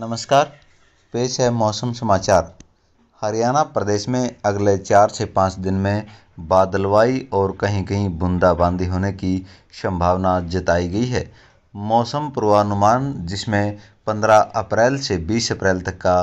नमस्कार पेश है मौसम समाचार हरियाणा प्रदेश में अगले चार से पाँच दिन में बादलवाई और कहीं कहीं बूंदाबांदी होने की संभावना जताई गई है मौसम पूर्वानुमान जिसमें 15 अप्रैल से 20 अप्रैल तक का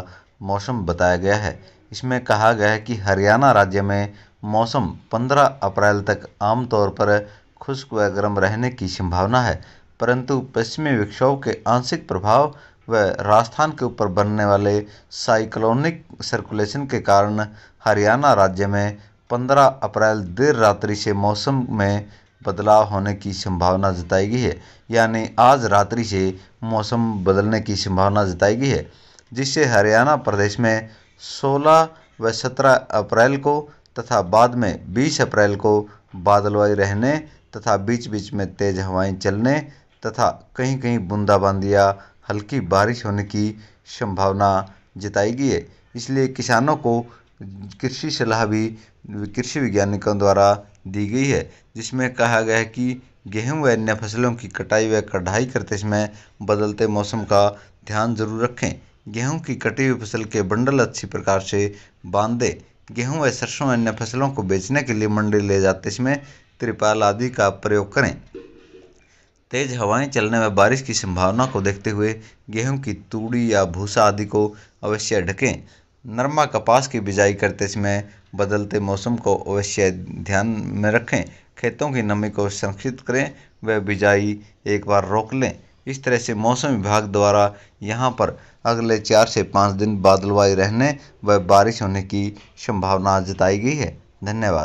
मौसम बताया गया है इसमें कहा गया है कि हरियाणा राज्य में मौसम 15 अप्रैल तक आमतौर पर खुश्क व गर्म रहने की संभावना है परंतु पश्चिमी विक्षोभ के आंशिक प्रभाव व राजस्थान के ऊपर बनने वाले साइक्लोनिक सर्कुलेशन के कारण हरियाणा राज्य में पंद्रह अप्रैल देर रात्रि से मौसम में बदलाव होने की संभावना जताई गई है यानी आज रात्रि से मौसम बदलने की संभावना जताई गई है जिससे हरियाणा प्रदेश में 16 व 17 अप्रैल को तथा बाद में 20 अप्रैल को बादलवाई रहने तथा बीच बीच में तेज हवाएं चलने तथा कहीं कहीं बूंदाबांदियाँ हल्की बारिश होने की संभावना जताई गई है इसलिए किसानों को कृषि सलाह भी कृषि वैज्ञानिकों द्वारा दी गई है जिसमें कहा गया है कि गेहूँ व अन्य फसलों की कटाई व कढ़ाई करते समय बदलते मौसम का ध्यान जरूर रखें गेहूँ की कटी हुई फसल के बंडल अच्छी प्रकार से बांध दें गेहूँ व सरसों अन्य फसलों को बेचने के लिए मंडी ले जाते समय त्रिपाल आदि का प्रयोग करें तेज हवाएं चलने व बारिश की संभावना को देखते हुए गेहूं की तूड़ी या भूसा आदि को अवश्य ढकें नरमा कपास की बिजाई करते समय बदलते मौसम को अवश्य ध्यान में रखें खेतों की नमी को संरक्षित करें व बिजाई एक बार रोक लें इस तरह से मौसम विभाग द्वारा यहाँ पर अगले चार से पाँच दिन बादलवाई रहने व बारिश होने की संभावना जताई गई है धन्यवाद